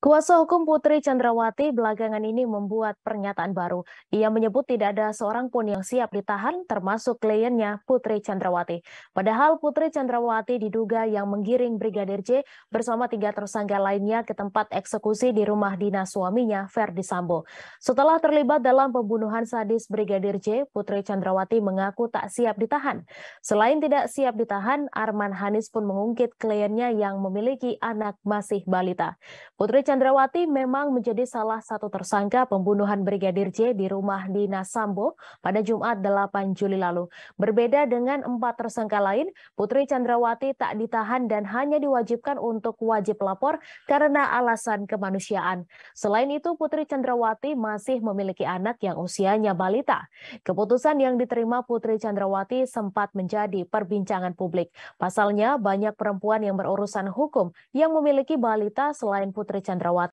Kuasa hukum Putri Chandrawati belakangan ini membuat pernyataan baru. Ia menyebut tidak ada seorang pun yang siap ditahan, termasuk kliennya Putri Chandrawati. Padahal Putri Chandrawati diduga yang menggiring Brigadir J bersama tiga tersangka lainnya ke tempat eksekusi di rumah dinas suaminya, Ferdi Sambo. Setelah terlibat dalam pembunuhan sadis Brigadir J, Putri Chandrawati mengaku tak siap ditahan. Selain tidak siap ditahan, Arman Hanis pun mengungkit kliennya yang memiliki anak masih balita. Putri Chandrawati memang menjadi salah satu tersangka pembunuhan Brigadir J di rumah di Nasambo pada Jumat 8 Juli lalu. Berbeda dengan empat tersangka lain, Putri Chandrawati tak ditahan dan hanya diwajibkan untuk wajib lapor karena alasan kemanusiaan. Selain itu, Putri Chandrawati masih memiliki anak yang usianya balita. Keputusan yang diterima Putri Chandrawati sempat menjadi perbincangan publik. Pasalnya, banyak perempuan yang berurusan hukum yang memiliki balita selain Putri Chandrawati Chandrawati